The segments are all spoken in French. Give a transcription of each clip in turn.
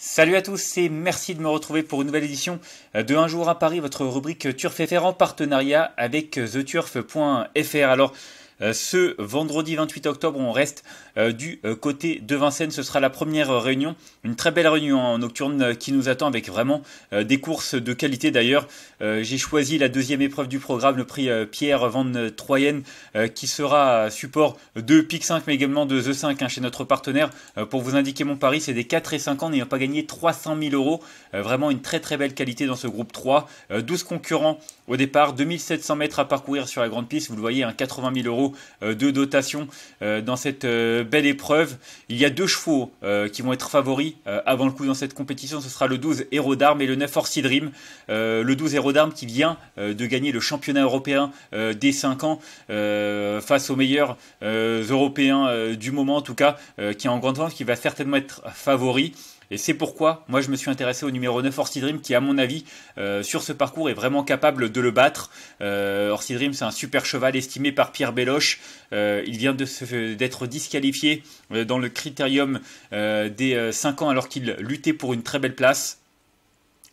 Salut à tous et merci de me retrouver pour une nouvelle édition de Un jour à Paris, votre rubrique Turf FR en partenariat avec theturf.fr. Alors, euh, ce vendredi 28 octobre. On reste euh, du euh, côté de Vincennes. Ce sera la première réunion, une très belle réunion en nocturne qui nous attend avec vraiment des courses de qualité. D'ailleurs, j'ai choisi la deuxième épreuve du programme, le prix Pierre Van Troyen, qui sera support de PIC 5, mais également de The 5 hein, chez notre partenaire. pour vous indiquer mon pari, c'est des 4 et 5 ans n'ayant pas gagné 300 000 euros. vraiment une très très belle qualité dans ce groupe 3. 12 concurrents au départ, 2700 mètres à parcourir sur la grande piste. Vous le voyez, un 80 000 euros euh, de dotation euh, dans cette euh, belle épreuve. Il y a deux chevaux qui vont être favoris avant le coup dans cette compétition. Ce sera le 12 Héros d'Armes et le 9 Orsi Dream. le 12 Héros d'Armes qui vient de gagner le championnat européen des 5 ans face aux meilleurs européens du moment en tout cas, qui est en grande forme, qui va certainement être favori. Et c'est pourquoi moi je me suis intéressé au numéro 9 Orsi qui à mon avis euh, sur ce parcours est vraiment capable de le battre. Euh, c'est un super cheval estimé par Pierre Belloche. Euh, il vient d'être disqualifié euh, dans le critérium des 5 ans alors qu'il luttait pour une très belle place.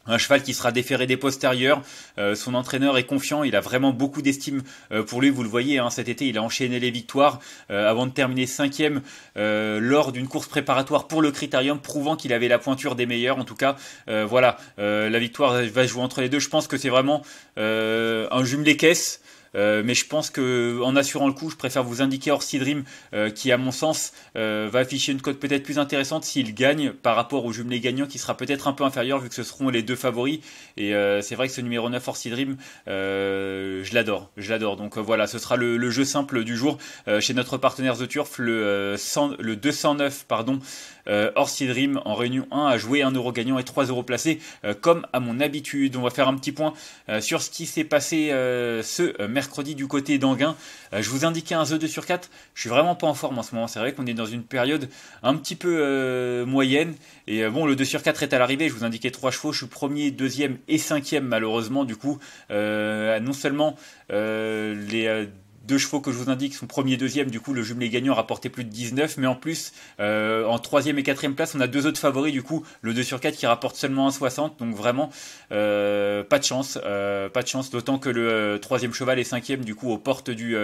Un cheval qui sera déféré des postérieurs. Euh, son entraîneur est confiant. Il a vraiment beaucoup d'estime euh, pour lui. Vous le voyez, hein, cet été, il a enchaîné les victoires euh, avant de terminer cinquième lors d'une course préparatoire pour le Critérium, prouvant qu'il avait la pointure des meilleurs. En tout cas, voilà, la victoire va jouer entre les deux. Je pense que c'est vraiment un jumelé caisse. Euh, mais je pense qu'en assurant le coup, je préfère vous indiquer Orsi Dream, euh, qui à mon sens euh, va afficher une cote peut-être plus intéressante s'il gagne par rapport au jumelé gagnant qui sera peut-être un peu inférieur vu que ce seront les deux favoris. Et c'est vrai que ce numéro 9 Orsi Dream, je l'adore, je l'adore. Donc voilà, ce sera le, jeu simple du jour chez notre partenaire The Turf, le, 209 pardon. Orsi Dream en réunion 1 à joué 1 euro gagnant et 3 euros placés, comme à mon habitude. On va faire un petit point sur ce qui s'est passé ce mercredi mercredi du côté d'Anguin. Euh, je vous indiquais un 2 sur 4. Je suis vraiment pas en forme en ce moment. C'est vrai qu'on est dans une période un petit peu euh, moyenne. Et euh, bon, le 2 sur 4 est à l'arrivée. Je vous indiquais trois chevaux. Je suis premier, deuxième et cinquième malheureusement. Du coup, non seulement les deux chevaux que je vous indique sont premier et deuxième. Du coup, le jumelé gagnant rapportait plus de 19. Mais en plus, euh, en troisième et quatrième place, on a deux autres favoris. Du coup, le 2 sur 4 qui rapporte seulement 1,60. Donc vraiment, euh, pas de chance. Euh, pas de chance. D'autant que le troisième cheval est cinquième, du coup, aux portes du,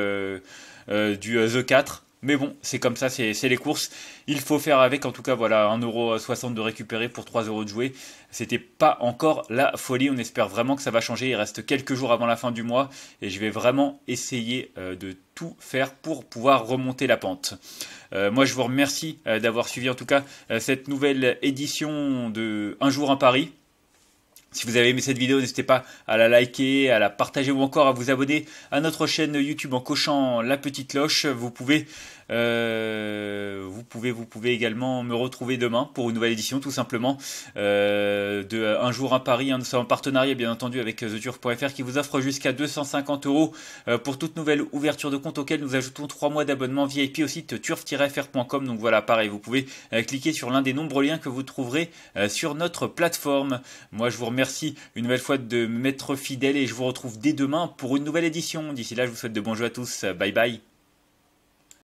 du The 4. Mais bon, c'est comme ça, c'est les courses. Il faut faire avec. En tout cas, voilà, 1,60€ de récupérer pour 3€ de jouer. C'était pas encore la folie. On espère vraiment que ça va changer. Il reste quelques jours avant la fin du mois. Et je vais vraiment essayer euh, de tout faire pour pouvoir remonter la pente. Euh, moi, je vous remercie euh, d'avoir suivi en tout cas cette nouvelle édition de Un jour à Paris. Si vous avez aimé cette vidéo, n'hésitez pas à la liker, à la partager ou encore à vous abonner à notre chaîne YouTube en cochant la petite cloche. Vous pouvez euh, vous, pouvez, vous pouvez également me retrouver demain pour une nouvelle édition, tout simplement, euh, de euh, Un jour à Paris. Hein, nous sommes en partenariat, bien entendu, avec TheTurf.fr qui vous offre jusqu'à 250 euros pour toute nouvelle ouverture de compte auquel nous ajoutons 3 mois d'abonnement VIP au site turf-fr.com. Donc voilà, pareil, vous pouvez cliquer sur l'un des nombreux liens que vous trouverez sur notre plateforme. Moi, je vous remercie une nouvelle fois de m'être fidèle et je vous retrouve dès demain pour une nouvelle édition. D'ici là, je vous souhaite de bons jeux à tous. Bye bye.